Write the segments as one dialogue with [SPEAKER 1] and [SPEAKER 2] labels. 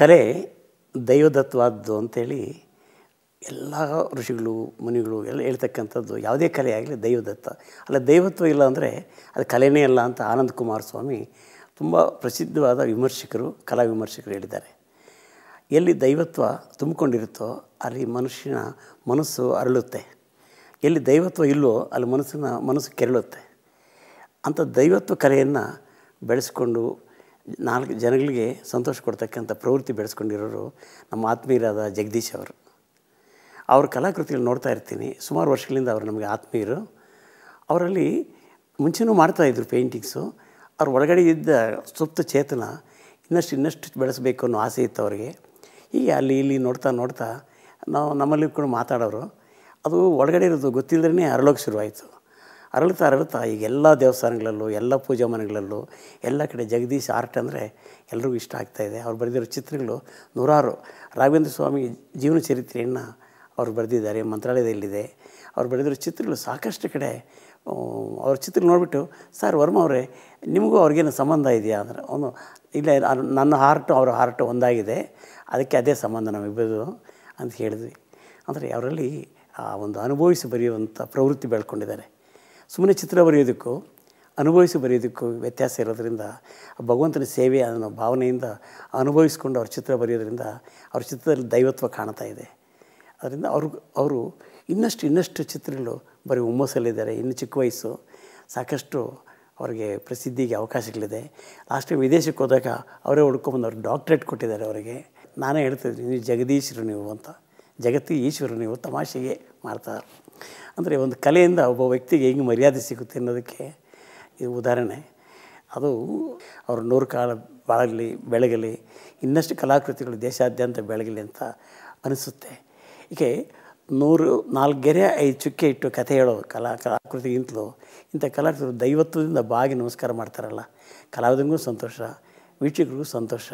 [SPEAKER 1] ಕಲೆ ದೈವದತ್ವಾದ್ದು ಅಂಥೇಳಿ ಎಲ್ಲ ಋಷಿಗಳು ಮುನಿಗಳು ಎಲ್ಲ ಹೇಳ್ತಕ್ಕಂಥದ್ದು ಯಾವುದೇ ಕಲೆ ಆಗಲಿ ದೈವದತ್ತ ಅಲ್ಲ ದೈವತ್ವ ಇಲ್ಲ ಅಂದರೆ ಅದು ಕಲೆನೇ ಅಲ್ಲ ಅಂತ ಆನಂದ್ ಕುಮಾರ್ ಸ್ವಾಮಿ ತುಂಬ ಪ್ರಸಿದ್ಧವಾದ ವಿಮರ್ಶಕರು ಕಲಾ ವಿಮರ್ಶಕರು ಹೇಳಿದ್ದಾರೆ ಎಲ್ಲಿ ದೈವತ್ವ ತುಂಬಿಕೊಂಡಿರುತ್ತೋ ಅಲ್ಲಿ ಮನುಷ್ಯನ ಮನಸ್ಸು ಅರಳುತ್ತೆ ಎಲ್ಲಿ ದೈವತ್ವ ಇಲ್ಲವೋ ಅಲ್ಲಿ ಮನಸ್ಸಿನ ಮನಸ್ಸು ಕೆರಳುತ್ತೆ ಅಂಥ ದೈವತ್ವ ಕಲೆಯನ್ನು ಬೆಳೆಸ್ಕೊಂಡು ನಾಲ್ಕು ಜನಗಳಿಗೆ ಸಂತೋಷ ಕೊಡ್ತಕ್ಕಂಥ ಪ್ರವೃತ್ತಿ ಬೆಳೆಸ್ಕೊಂಡಿರೋರು ನಮ್ಮ ಆತ್ಮೀಯರಾದ ಜಗದೀಶ್ ಅವರು ಅವ್ರ ಕಲಾಕೃತಿಗಳು ನೋಡ್ತಾ ಇರ್ತೀನಿ ಸುಮಾರು ವರ್ಷಗಳಿಂದ ಅವರು ನಮಗೆ ಆತ್ಮೀಯರು ಅವರಲ್ಲಿ ಮುಂಚೆನೂ ಮಾಡ್ತಾಯಿದ್ರು ಪೇಂಟಿಂಗ್ಸು ಅವ್ರ ಒಳಗಡೆ ಇದ್ದ ಸುಪ್ತ ಚೇತನ ಇನ್ನಷ್ಟು ಇನ್ನಷ್ಟು ಬೆಳೆಸಬೇಕು ಅನ್ನೋ ಆಸೆ ಇತ್ತು ಅವರಿಗೆ ಹೀಗೆ ಅಲ್ಲಿ ಇಲ್ಲಿ ನೋಡ್ತಾ ನೋಡ್ತಾ ನಾವು ನಮ್ಮಲ್ಲಿ ಕೂಡ ಮಾತಾಡೋರು ಅದು ಒಳಗಡೆ ಇರೋದು ಗೊತ್ತಿಲ್ಲದೇ ಅರಳೋಕೆ ಶುರುವಾಯಿತು ಅರಳುತ್ತಾ ಅರಳುತ್ತಾ ಈಗ ಎಲ್ಲ ದೇವಸ್ಥಾನಗಳಲ್ಲೂ ಎಲ್ಲ ಪೂಜಾ ಮನೆಗಳಲ್ಲೂ ಎಲ್ಲ ಕಡೆ ಜಗದೀಶ್ ಆರ್ಟ್ ಅಂದರೆ ಎಲ್ರಿಗೂ ಇಷ್ಟ ಆಗ್ತಾಯಿದೆ ಅವ್ರು ಬರೆದಿರೋ ಚಿತ್ರಗಳು ನೂರಾರು ರಾಘವೇಂದ್ರ ಸ್ವಾಮಿ ಜೀವನ ಚರಿತ್ರೆಯನ್ನು ಅವ್ರು ಬರೆದಿದ್ದಾರೆ ಮಂತ್ರಾಲಯದಲ್ಲಿದೆ ಅವ್ರು ಬರೆದಿರೋ ಚಿತ್ರಗಳು ಸಾಕಷ್ಟು ಕಡೆ ಅವ್ರ ಚಿತ್ರ ನೋಡಿಬಿಟ್ಟು ಸರ್ ವರ್ಮ ಅವರೇ ನಿಮಗೂ ಅವ್ರಿಗೇನು ಸಂಬಂಧ ಇದೆಯಾ ಅಂದರೆ ಅವನು ಇಲ್ಲ ನನ್ನ ಹಾರ್ಟು ಅವರ ಹಾರ್ಟು ಒಂದಾಗಿದೆ ಅದಕ್ಕೆ ಅದೇ ಸಂಬಂಧ ನಮಗೆ ಅಂತ ಹೇಳಿದ್ವಿ ಅಂದರೆ ಅವರಲ್ಲಿ ಆ ಒಂದು ಅನುಭವಿಸಿ ಬರೆಯುವಂಥ ಪ್ರವೃತ್ತಿ ಬೆಳ್ಕೊಂಡಿದ್ದಾರೆ ಸುಮ್ಮನೆ ಚಿತ್ರ ಬರೆಯೋದಕ್ಕೂ ಅನುಭವಿಸಿ ಬರೆಯೋದಕ್ಕೂ ವ್ಯತ್ಯಾಸ ಇರೋದರಿಂದ ಭಗವಂತನ ಸೇವೆ ಅನ್ನೋ ಭಾವನೆಯಿಂದ ಅನುಭವಿಸ್ಕೊಂಡು ಅವ್ರ ಚಿತ್ರ ಬರೆಯೋದ್ರಿಂದ ಅವ್ರ ಚಿತ್ರದಲ್ಲಿ ದೈವತ್ವ ಕಾಣ್ತಾ ಇದೆ ಅದರಿಂದ ಅವರು ಅವರು ಇನ್ನಷ್ಟು ಇನ್ನಷ್ಟು ಚಿತ್ರಗಳು ಬರೀ ಹುಮ್ಮಸ್ಸಲ್ಲಿದ್ದಾರೆ ಇನ್ನು ಚಿಕ್ಕ ವಯಸ್ಸು ಸಾಕಷ್ಟು ಅವರಿಗೆ ಪ್ರಸಿದ್ಧಿಗೆ ಅವಕಾಶಗಳಿದೆ ಲಾಸ್ಟ್ ವಿದೇಶಕ್ಕೆ ಹೋದಾಗ ಅವರೇ ಹುಡ್ಕೊಂಬಂದು ಅವ್ರು ಡಾಕ್ಟ್ರೇಟ್ ಕೊಟ್ಟಿದ್ದಾರೆ ಅವರಿಗೆ ನಾನೇ ಹೇಳ್ತಿದ್ದೀನಿ ನೀವು ಜಗದೀಶ್ರು ನೀವು ಅಂತ ಜಗತ್ತಿಗೆ ಈಶ್ವರು ನೀವು ತಮಾಷೆಗೆ ಮಾಡ್ತಾರೆ ಅಂದರೆ ಒಂದು ಕಲೆಯಿಂದ ಒಬ್ಬ ವ್ಯಕ್ತಿಗೆ ಹೆಂಗೆ ಮರ್ಯಾದೆ ಸಿಗುತ್ತೆ ಅನ್ನೋದಕ್ಕೆ ಇದು ಉದಾಹರಣೆ ಅದು ಅವರು ನೂರು ಕಾಲ ಬಾಳಲಿ ಬೆಳಗಲಿ ಇನ್ನಷ್ಟು ಕಲಾಕೃತಿಗಳು ದೇಶಾದ್ಯಂತ ಬೆಳಗಲಿ ಅಂತ ಅನಿಸುತ್ತೆ ಏಕೆ ನೂರು ನಾಲ್ಕು ಗೆರೆ ಐದು ಚುಕ್ಕೆ ಇಟ್ಟು ಕಥೆ ಹೇಳೋ ಕಲಾ ಕಲಾಕೃತಿಗಿಂತಲೂ ಇಂಥ ಕಲಾಕೃತಿಗಳು ದೈವತ್ವದಿಂದ ಬಾಗಿ ನಮಸ್ಕಾರ ಮಾಡ್ತಾರಲ್ಲ ಕಲಾವಿದನಿಗೂ ಸಂತೋಷ ವೀಕ್ಷಕರಿಗೂ ಸಂತೋಷ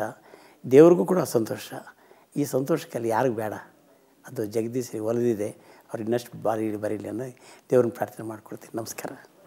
[SPEAKER 1] ದೇವ್ರಿಗೂ ಕೂಡ ಸಂತೋಷ ಈ ಸಂತೋಷಕ್ಕೆ ಅಲ್ಲಿ ಯಾರಿಗೂ ಬೇಡ ಅದು ಜಗದೀಶರಿಗೆ ಒಲಿದಿದೆ ಅವ್ರು ಇನ್ನಷ್ಟು ಬಾರಿ ಬರೀಲಿ ಅನ್ನೋ ದೇವ್ರನ್ನ ಪ್ರಾರ್ಥನೆ ಮಾಡ್ಕೊಳ್ತೀನಿ ನಮಸ್ಕಾರ